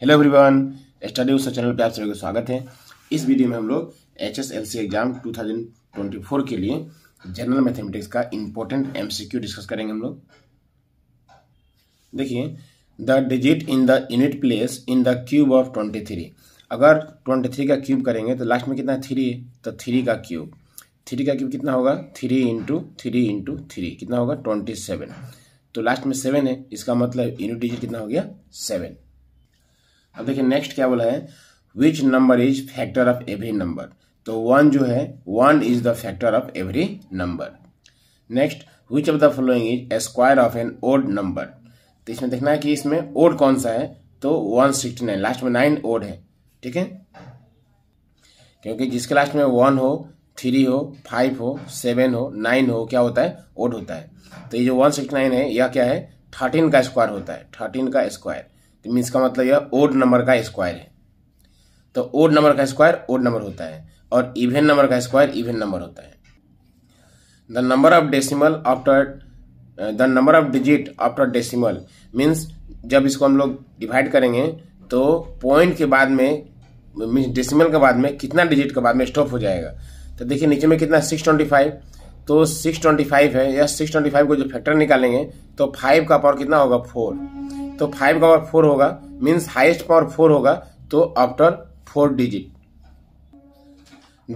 hello everyone study उस channel पे आप सभी को स्वागत है इस वीडियो में हम लोग H S L C exam 2024 के लिए जनरल मैथमेटिक्स का इम्पोर्टेंट एमसीक्यू डिस्कस करेंगे हम लोग देखिए the digit in the unit place in the cube of 23 अगर 23 का क्यूब करेंगे तो लास्ट में कितना थ्री है तो थ्री का क्यूब थ्री का क्यूब कितना होगा three into three into three कितना होगा ट्वेंटी सेवन तो लास्ट में सेवन है इसका मतलब यूनिट डिजिट कितना हो गया सेवन अब देखिए नेक्स्ट क्या बोला है which number is factor of every number तो वन जो है one is the factor of every number next which of the following is square of an odd number तो इसमें देखना है कि इसमें ओड कौन सा है तो वन सिक्सटी नाइन लास्ट में नाइन ओड है ठीक है क्योंकि जिसके लास्ट में वन हो थ्री हो फाइव हो सेवन हो नाइन हो क्या होता है ओड होता है तो ये जो वन सिक्सटी नाइन है यह क्या है थर्टीन का स्क्वायर होता है थर्टीन का स्क्वायर मीन्स का मतलब यह ओड नंबर का स्क्वायर है तो ओड नंबर का स्क्वायर ओड नंबर होता है और इवेन नंबर का स्क्वायर इवेन नंबर होता है the number of decimal after the number of digit after decimal means जब इसको हम लोग डिवाइड करेंगे तो पॉइंट के बाद में मीन्स डेसिमल के बाद में कितना डिजिट के बाद में स्टॉप हो जाएगा तो देखिए नीचे में कितना सिक्स ट्वेंटी फाइव तो सिक्स ट्वेंटी फाइव है या सिक्स ट्वेंटी फाइव को जो फैक्टर निकालेंगे तो फाइव का पावर कितना होगा फोर तो फाइव का पावर फोर होगा मीन्स हाइस्ट पावर फोर होगा तो after four digit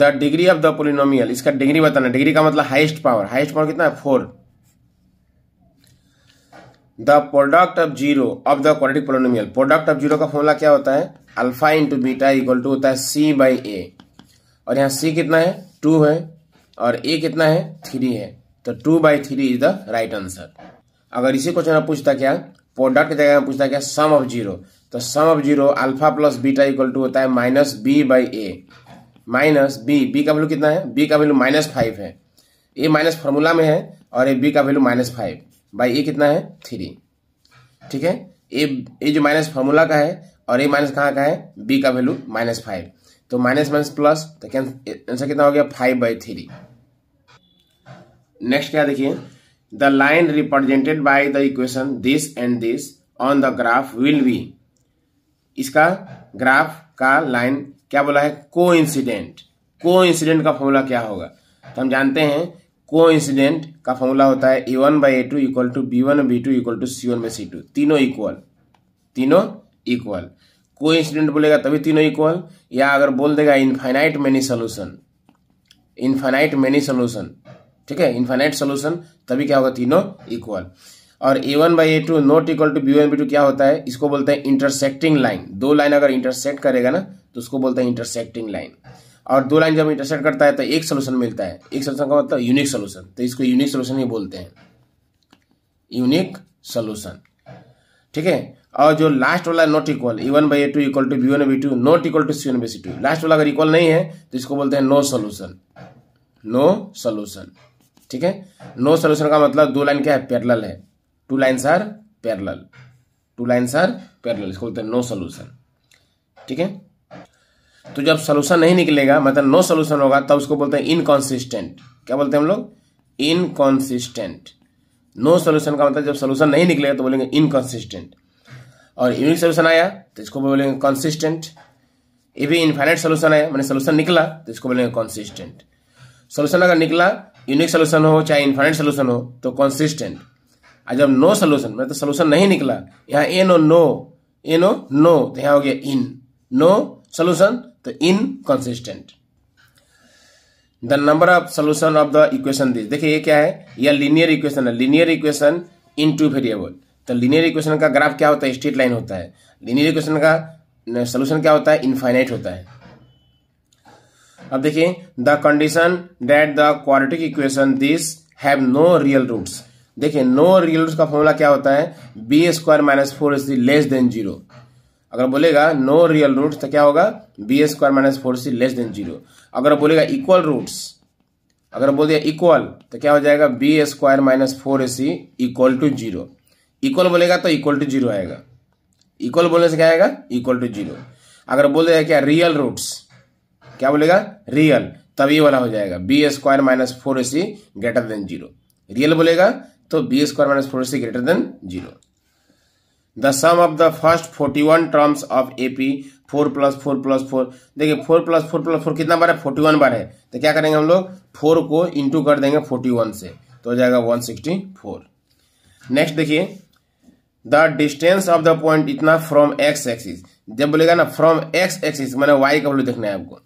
the degree of the polynomial इसका डिग्री बताना डिग्री का मतलब हाइस्ट पावर हाइस्ट पावर कितना है four the product of zero of the quality polynomial product of zero का फॉर्मूला क्या होता है alpha into beta equal to होता है सी बाई ए और यहाँ सी कितना है टू है और ए कितना है थ्री है तो two by three is the right answer अगर इसी क्वेश्चन में पूछता क्या प्रोडक्ट की जगह में पूछता है क्या सम ऑफ जीरो तो sum of zero alpha plus beta equal to होता है minus B by A minus B B का वैल्यू कितना है बी का वैल्यू माइनस फाइव है ए माइनस फॉर्मूला में है और ए बी का value minus five by A कितना है थ्री ठीक है ए ए जो माइनस फॉर्मूला का है और ए माइनस कहाँ का है बी का वैल्यू माइनस फाइव तो माइनस माइनस प्लस तो आंसर कितना हो गया फाइव बाई थ्री नेक्स्ट क्या देखिए the line represented by the equation this and this on the graph will be इसका ग्राफ का लाइन क्या बोला है को इंसिडेंट को इंसिडेंट का फॉर्मूला क्या होगा तो हम जानते हैं को इंसिडेंट का फॉर्मूला होता है A one by A two equal to B one B two equal to C one by C two तीनों इक्वल तीनों इक्वल को इंसिडेंट बोलेगा तभी तीनों इक्वल या अगर बोल देगा infinite many solution infinite many solution ठीक है इन्फाइनाइट सोल्यूशन तभी क्या होगा तीनों इक्वल और a one by A two not equal to B one B two क्या होता है इसको बोलते हैं इंटरसेक्टिंग लाइन दो लाइन अगर इंटरसेक्ट करेगा ना तो उसको बोलते हैं इंटरसेक्टिंग लाइन और दो लाइन जब इंटरसेक्ट करता है तो एक सोल्यूशन मिलता है एक सोल्यूशन का मतलब यूनिक सोल्यूशन तो इसको यूनिक सोल्यूशन ही बोलते हैं यूनिक सोल्यूशन ठीक है और जो लास्ट वाला not equal a one by A two equal to B one B two not equal to C one b c two last वाला अगर इक्वल नहीं है तो इसको बोलते हैं नो सोल्यूशन नो सोल्यूशन ठीक है नो सोल्यूशन का मतलब दो लाइन क्या है पैरल है two lines are parallel two lines are parallel इसको बोलते हैं नो सोल्यूशन ठीक है तो जब सोल्यूशन नहीं निकलेगा मतलब नो सोल्यूशन होगा तब उसको बोलते हैं इनकॉन्सिस्टेंट क्या बोलते हैं हम लोग इनकॉन्सिस्टेंट नो सोल्यूशन का मतलब जब सोल्यूशन नहीं निकलेगा तो बोलेंगे इनकॉन्सिस्टेंट और यूनिक सोल्यूशन आया तो इसको बोलेंगे कॉन्सिस्टेंट ये भी इनफाइनाइट सोल्यूशन आया मैंने सोल्यूशन निकला तो इसको बोलेंगे कॉन्सिस्टेंट सोल्यूशन अगर निकला यूनिक सोल्यूशन हो चाहे इन्फाइनेट सोल्यूशन हो तो कंसिस्टेंट और जब नो सोल्यूशन मतलब तो सोल्यूशन नहीं निकला यहाँ ए नो नो ए नो नो तो यहाँ हो गया इन नो सोल्यूशन तो inconsistent the number of solution of the equation this देखिए ये क्या है यह लीनियर इक्वेशन है linear equation in two variable तो लीनियर इक्वेशन का ग्राफ क्या होता है स्ट्रेट लाइन होता है लीनियर इक्वेशन का सोल्यूशन क्या होता है इनफाइनाइट होता है अब देखिए the condition that the quadratic equation this have no real roots देखिए नो रियल रूट्स का फॉर्मूला क्या होता है b square minus four is less than zero अगर बोलेगा नो रियल रूट तो क्या होगा b square minus four c less than zero अगर बोलेगा इक्वल रूट्स अगर बोल दिया इक्वल तो क्या हो जाएगा b square minus four a c equal to zero equal बोलेगा तो इक्वल टू जीरो आएगा इक्वल बोलने से क्या आएगा इक्वल टू जीरो अगर बोल दिया क्या रियल रूट्स क्या बोलेगा रियल तब ये वाला हो जाएगा b square minus four a c greater than zero real बोलेगा तो b square minus four a c greater than zero the sum of the first forty one terms of A P four plus four plus four देखिए four plus four plus four कितना बार है forty one bar है तो क्या करेंगे हम लोग फोर को इंटू कर देंगे फोर्टी वन से तो हो जाएगा वन सिक्सटी फोर नेक्स्ट देखिए the distance of the point इतना फ्रॉम एक्स एक्सिस जब बोलेगा ना फ्रॉम एक्स एक्सिस मैंने वाई का वैल्यू देखना है आपको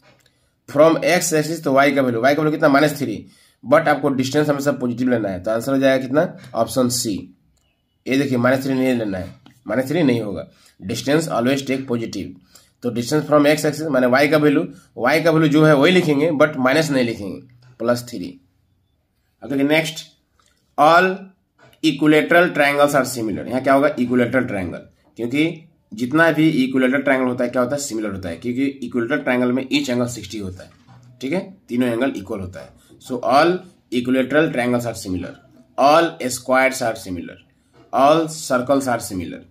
फ्रॉम एक्स एक्सिस तो वाई का वैल्यू वाई का वैल्यू कितना माइनस थ्री बट आपको डिस्टेंस हमेशा पॉजिटिव लेना है तो आंसर हो जाएगा कितना ऑप्शन सी ये देखिए माइनस थ्री नहीं लेना है माइनस थ्री नहीं होगा डिस्टेंस ऑलवेज टेक पॉजिटिव तो डिस्टेंस फ्रॉम एक्स एक्सिस माने वाई का वैल्यू वाई का वैल्यू जो है वही लिखेंगे बट माइनस नहीं लिखेंगे प्लस थ्री अब देखिए next all equilateral triangles are similar यहाँ क्या होगा इक्वलेटरल ट्राइंगल क्योंकि जितना भी इक्वलेटर ट्रायंगल होता है क्या होता है सिमिलर होता है क्योंकि इक्वलेटर ट्रायंगल में ईच एंगल सिक्सटी होता है ठीक है तीनों एंगल इक्वल होता है so all equilateral triangles are similar all squares are similar all circles are similar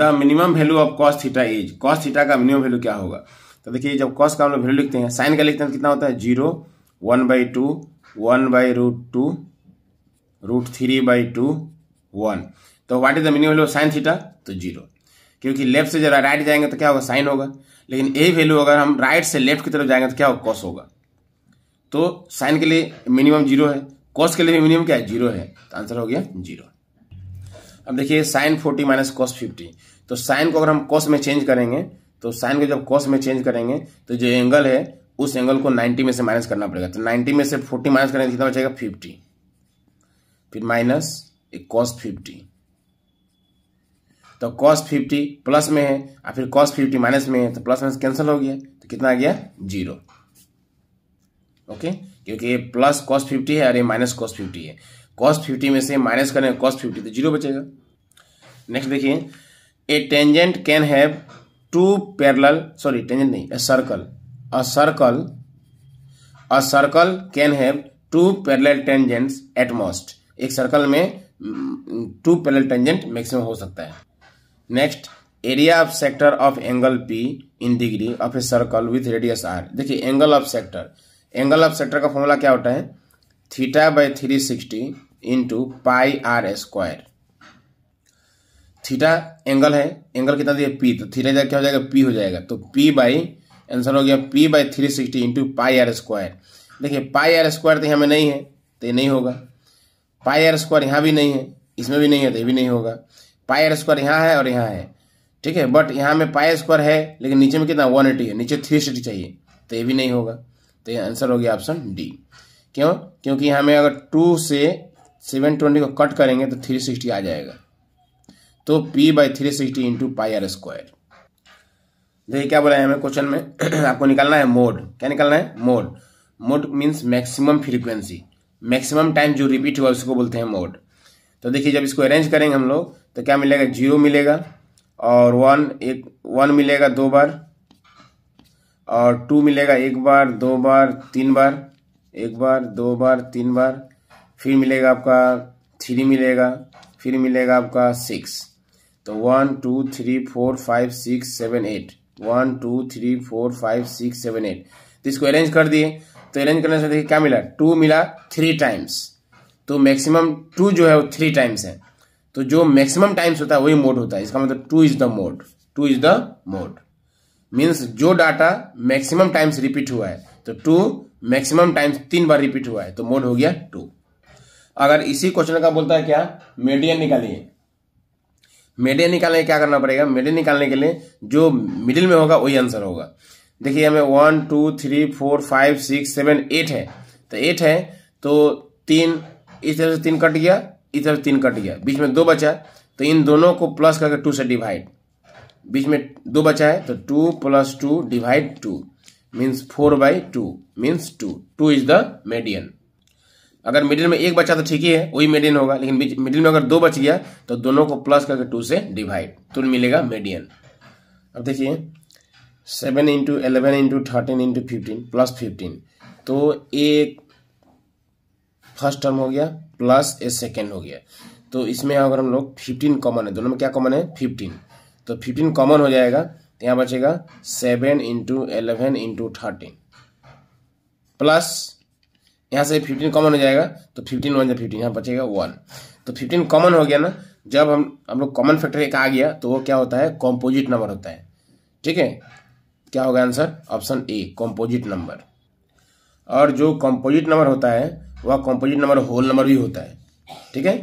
the minimum value of cos theta is cos theta का मिनिमम वैल्यू क्या होगा तो देखिए जब कॉस्ट का हम लोग वैल्यू लिखते हैं साइन का लिखते हैं तो कितना होता है zero one by two one by root two root three by two one तो what is the minimum value of sine theta तो जीरो क्योंकि लेफ्ट से जरा राइट जाएंगे तो क्या होगा साइन होगा लेकिन ए वैल्यू अगर हम राइट से लेफ्ट की तरफ जाएंगे तो क्या होगा कॉस होगा तो साइन के लिए मिनिमम जीरो है कॉस के लिए भी मिनिमम क्या है जीरो है तो आंसर हो गया जीरो अब देखिए sine forty minus cos fifty तो साइन को अगर हम कॉस में चेंज करेंगे तो साइन को जब कॉस में चेंज करेंगे तो जो एंगल है उस एंगल को नाइन्टी में से माइनस करना पड़ेगा तो नाइन्टी में से फोर्टी माइनस करेंगे तो कितना बचेगा फिफ्टी फिर माइनस एक कॉस फिफ्टी तो कॉस फिफ्टी प्लस में है और फिर कॉस फिफ्टी माइनस में है तो प्लस माइनस कैंसिल हो गया तो कितना आ गया जीरो ओके क्योंकि ये प्लस कॉस फिफ्टी है और ये माइनस कॉस फिफ्टी है कॉस फिफ्टी में से माइनस करें कॉस फिफ्टी तो जीरो बचेगा नेक्स्ट देखिए a tangent can have two parallel sorry tangent नहीं a circle a circle a circle can have two parallel tangents at most एक circle में टू पैरल टेंजेंट मैक्सिमम हो सकता है next area of sector of angle p in degree of a circle with radius r देखिए angle of sector angle of sector का formula क्या होता है theta by three sixty into pi r square theta angle है angle कितना दिया P तो theta क्या हो जाएगा पी हो जाएगा तो पी बाई आंसर हो गया p by three sixty into pi r square देखिए पाई आर स्क्वायर तो यहाँ में नहीं है तो ये नहीं होगा पाई आर स्क्वायर यहाँ भी नहीं है इसमें भी नहीं है तो ये भी नहीं होगा पायर स्क्वायर यहाँ है और यहाँ है ठीक है बट यहाँ में पायर स्क्वायर है लेकिन नीचे में कितना वन एटी है नीचे थ्री सिक्सटी चाहिए तो ये भी नहीं होगा तो ये आंसर हो गया ऑप्शन डी क्यों क्योंकि यहाँ में अगर टू से सेवन ट्वेंटी को कट करेंगे तो थ्री सिक्सटी आ जाएगा तो p by three sixty into pi r square देखिए क्या बोला है हमें क्वेश्चन में आपको निकालना है मोड क्या निकालना है mode mode means maximum frequency maximum time जो रिपीट हुआ उसको बोलते हैं मोड तो देखिए जब इसको अरेंज करेंगे हम लोग तो क्या मिलेगा जीरो मिलेगा और वन एक वन मिलेगा दो बार और टू मिलेगा एक बार दो बार तीन बार एक बार दो बार तीन बार फिर मिलेगा आपका थ्री मिलेगा फिर मिलेगा आपका सिक्स तो one two three four five six seven eight one two three four five six seven eight तो इसको अरेंज कर दिए तो अरेंज करने से देखिए क्या मिला टू मिला थ्री टाइम्स तो मैक्सिमम टू जो है वो थ्री टाइम्स है तो जो मैक्सिमम टाइम्स होता है वही मोड होता है इसका मतलब two is the mode two is the mode means जो डाटा मैक्सिमम टाइम्स रिपीट हुआ है तो टू मैक्सिमम टाइम्स तीन बार रिपीट हुआ है तो मोड हो गया टू अगर इसी क्वेश्चन का बोलता है क्या मीडियन निकालिए मीडियन निकालने क्या करना पड़ेगा मीडियन निकालने के लिए जो मिडिल में होगा वही आंसर होगा देखिए हमें one two three four five six seven eight है तो एट है तो तीन इस तरह से तीन कट गया इधर तीन कट गया बीच में दो बचा तो इन दोनों को प्लस करके टू से डिवाइड बीच में दो बचा है तो two plus two divide two means four by two means two two is the median अगर मिडिल में एक बचा तो ठीक ही है वही मेडियन होगा लेकिन मिडिल में अगर दो बच गया तो दोनों को प्लस करके टू से डिवाइड तो मिलेगा मेडियन अब देखिए seven into eleven into thirteen into fifteen plus fifteen तो एक फर्स्ट टर्म हो गया प्लस ए सेकेंड हो गया तो इसमें अगर हम लोग फिफ्टीन कॉमन है दोनों में क्या कॉमन है फिफ्टीन तो फिफ्टीन कॉमन हो जाएगा तो यहाँ बचेगा seven into eleven into thirteen plus यहाँ से फिफ्टीन कॉमन हो जाएगा तो फिफ्टीन वन या फिफ्टीन यहाँ बचेगा वन तो फिफ्टीन कॉमन हो गया ना जब हम हम लोग कॉमन फैक्टर एक आ गया तो वो क्या होता है कॉम्पोजिट नंबर होता है ठीक है क्या होगा answer option A composite number और जो कॉम्पोजिट नंबर होता है वह कॉम्पोजिट नंबर होल नंबर भी होता है ठीक है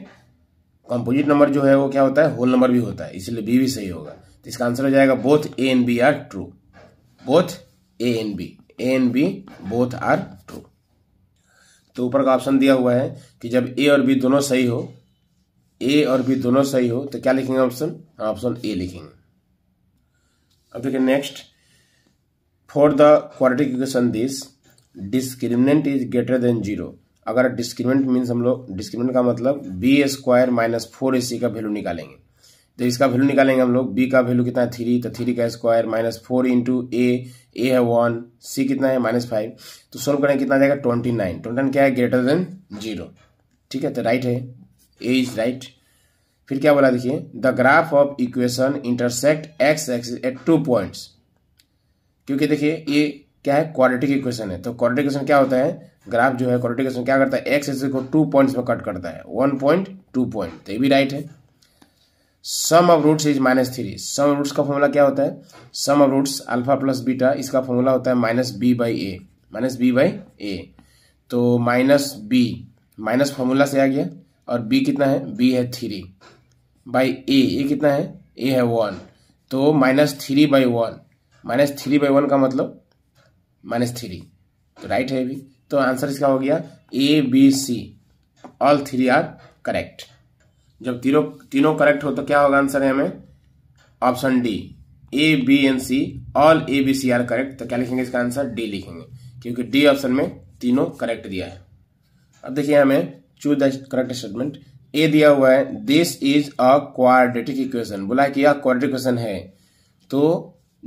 कॉम्पोजिट नंबर जो है वो क्या होता है होल नंबर भी होता है इसलिए बी भी सही होगा तो इसका आंसर हो जाएगा both A and B are true both A and B A and B both are true तो ऊपर का ऑप्शन दिया हुआ है कि जब ए और बी दोनों सही हो ए और बी दोनों सही हो तो क्या लिखेंगे ऑप्शन ऑप्शन ए लिखेंगे अब देखिए next for the quadratic equation this discriminant is greater than zero अगर डिस्क्रिमिनेंट मीन्स हम लोग डिस्क्रिमिनेंट का मतलब b square minus four a c का वैल्यू निकालेंगे तो इसका वैल्यू निकालेंगे हम लोग बी का वैल्यू कितना है थ्री तो थ्री का square minus four into a a है वन सी कितना है माइनस फाइव तो सोल्व करेंगे कितना जाएगा ट्वेंटी नाइन ट्वेंटी नाइन क्या है ग्रेटर देन जीरो ठीक है तो राइट है ए इज राइट फिर क्या बोला देखिए the graph of equation intersect x axis at two points क्योंकि देखिए ये क्या है क्वालिटी के क्वेश्चन है तो क्वालिटी क्वेश्चन क्या होता है ग्राफ जो है क्वालिटी क्वेश्चन क्या करता है एक्स एक्सिस को टू पॉइंट्स में कट करता है वन पॉइंट टू पॉइंट तो ये भी राइट है sum of roots is minus three sum roots का फॉर्मूला क्या होता है sum of roots alpha plus beta इसका फॉर्मूला होता है minus B by A minus B by a तो माइनस बी माइनस फॉर्मूला से आ गया और बी कितना है बी है थ्री बाई ए ए कितना है ए है वन तो minus three by one minus three by one का मतलब माइनस थ्री तो राइट है भी तो आंसर इसका हो गया A B C all three are correct जब तीनों तीनों करेक्ट हो तो क्या होगा आंसर है हमें option D A B and C all A B C are correct तो क्या लिखेंगे इसका आंसर डी लिखेंगे क्योंकि डी ऑप्शन में तीनों करेक्ट दिया है अब देखिए हमें choose the correct statement A दिया हुआ है this is a quadratic equation बोला कि यह क्वाड्रेटिक इक्वेशन है तो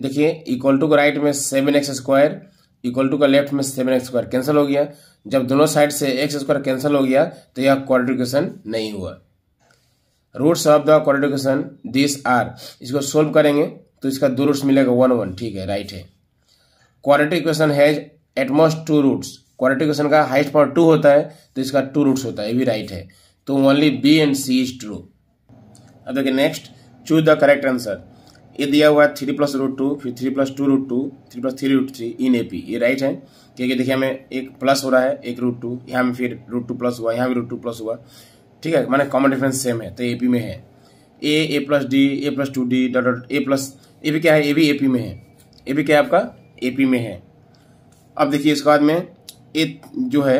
देखिए इक्वल टू राइट में seven x square equal to का लेफ्ट में सेवन एक्स स्क्वायर कैंसिल हो गया जब दोनों साइड से एक्स स्क्वायर कैंसिल हो गया तो यह क्वाड्रिकेशन नहीं हुआ roots of the quadratic equation this are इसको सोल्व करेंगे तो इसका दो रूट्स मिलेगा वन वन ठीक है राइट है quadratic equation has at most two roots quadratic equation का हाइस्ट पावर टू होता है तो इसका टू रूट्स होता है ये भी राइट है तो only B and C is true अब देखिए next choose the correct answer ये दिया हुआ है थ्री प्लस रूट टू फिर three plus two root two three plus three root three in A P ये राइट है क्योंकि देखिए हमें एक प्लस हो रहा है एक रूट टू यहाँ में फिर रूट टू प्लस हुआ यहाँ भी रूट टू प्लस हुआ ठीक है माने कॉमन डिफरेंस सेम है तो ए पी में है a a plus d a plus two d dot dot a plus a भी क्या है ए भी ए पी में है ए भी क्या है आपका ए पी में है अब देखिए इसके बाद में ए जो है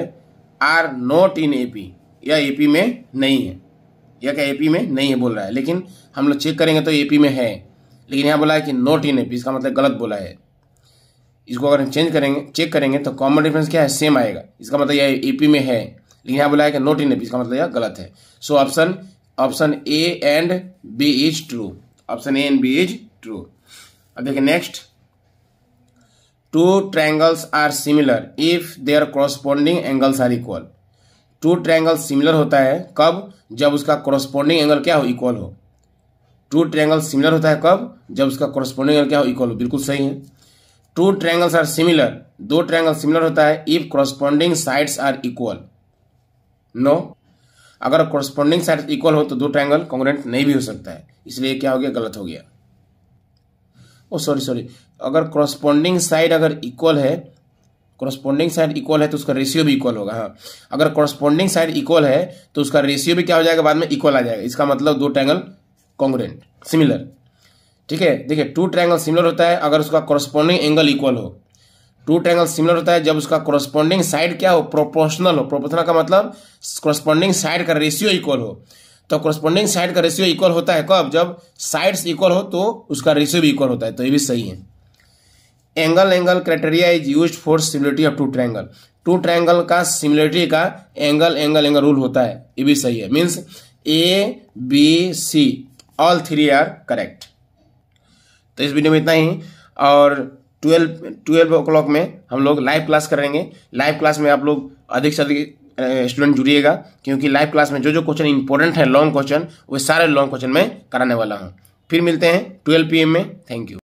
are not in A P या ए पी में नहीं है या क्या ए पी में नहीं है बोल रहा है लेकिन हम लोग चेक करेंगे तो ए पी में है लेकिन यहाँ बोला है कि नोट इन ए पी इसका मतलब गलत बोला है इसको अगर हम चेंज करेंगे चेक करेंगे तो कॉमन डिफरेंस क्या है सेम आएगा इसका मतलब यह ए में है लेकिन यहाँ बोला है कि नोट इन एपी इसका मतलब यह गलत है so option option A and B is true option A and B is true अब देखिए next two triangles are similar if their corresponding angles are equal two triangle similar होता है कब जब उसका कॉरस्पॉन्डिंग एंगल क्या हो इक्वल हो टू ट्रैंगल सिमिलर होता है कब जब उसका कॉरस्पॉन्डिंग एंगल क्या हो इक्वल हो बिल्कुल सही है टू ट्रैंगल्स आर सिमिलर दो ट्रैंगल सिमिलर होता है if corresponding sides are equal no अगर कॉरस्पॉन्डिंग साइड इक्वल हो तो दो ट्रैंगल कॉन्ग्रेंट नहीं भी हो सकता है इसलिए क्या हो गया गलत हो गया ओ सॉरी सॉरी अगर कॉरस्पॉन्डिंग साइड अगर इक्वल है कॉरस्पॉन्डिंग साइड इक्वल है तो उसका रेशियो भी इक्वल होगा हाँ अगर कॉरस्पॉन्डिंग साइड इक्वल है तो उसका रेशियो भी क्या हो जाएगा बाद में इक्वल आ जाएगा इसका मतलब दो ट्रैंगल कॉन्ग्रेंट सिमिलर ठीक है देखिए टू ट्रायंगल सिमिलर होता है अगर उसका कॉरस्पॉन्डिंग एंगल इक्वल हो टू ट्रायंगल सिमिलर होता है जब उसका कॉरस्पॉन्डिंग साइड क्या हो प्रोपोर्शनल हो प्रोपोर्शनल का मतलब कॉरस्पॉन्डिंग साइड का रेशियो इक्वल हो तो कॉरस्पॉन्डिंग साइड का रेशियो इक्वल होता है कब जब साइड्स इक्वल हो तो उसका रेशियो भी इक्वल होता है तो ये भी सही है angle angle criteria is use for similarity of two triangle two triangle का सिमिलरिटी का एंगल एंगल एंगल रूल होता है ये भी सही है means A B C all three are correct तो इस वीडियो में इतना ही और ट्वेल्व ट्वेल्व ओ क्लॉक में हम लोग लाइव क्लास करेंगे लाइव क्लास में आप लोग अधिक से अधिक स्टूडेंट जुड़िएगा क्योंकि लाइव क्लास में जो जो क्वेश्चन इंपॉर्टेंट है लॉन्ग क्वेश्चन वो सारे लॉन्ग क्वेश्चन में कराने वाला हूँ फिर मिलते हैं ट्वेल्व पी में थैंक यू